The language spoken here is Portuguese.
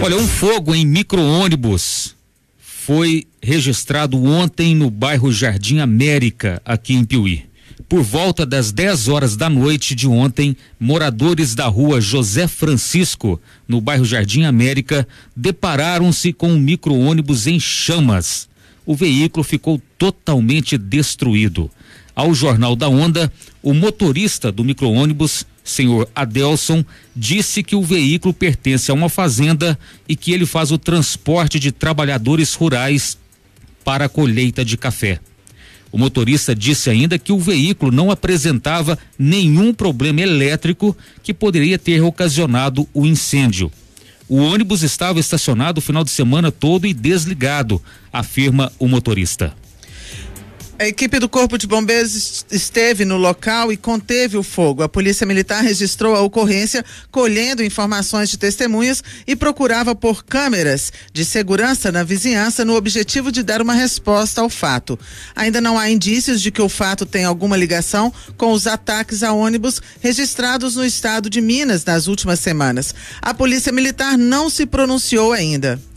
Olha, um fogo em micro-ônibus foi registrado ontem no bairro Jardim América, aqui em Piuí. Por volta das 10 horas da noite de ontem, moradores da rua José Francisco, no bairro Jardim América, depararam-se com um micro-ônibus em chamas. O veículo ficou totalmente destruído. Ao Jornal da Onda, o motorista do micro-ônibus senhor Adelson, disse que o veículo pertence a uma fazenda e que ele faz o transporte de trabalhadores rurais para a colheita de café. O motorista disse ainda que o veículo não apresentava nenhum problema elétrico que poderia ter ocasionado o incêndio. O ônibus estava estacionado o final de semana todo e desligado, afirma o motorista. A equipe do Corpo de Bombeiros esteve no local e conteve o fogo. A Polícia Militar registrou a ocorrência, colhendo informações de testemunhas e procurava por câmeras de segurança na vizinhança no objetivo de dar uma resposta ao fato. Ainda não há indícios de que o fato tem alguma ligação com os ataques a ônibus registrados no estado de Minas nas últimas semanas. A Polícia Militar não se pronunciou ainda.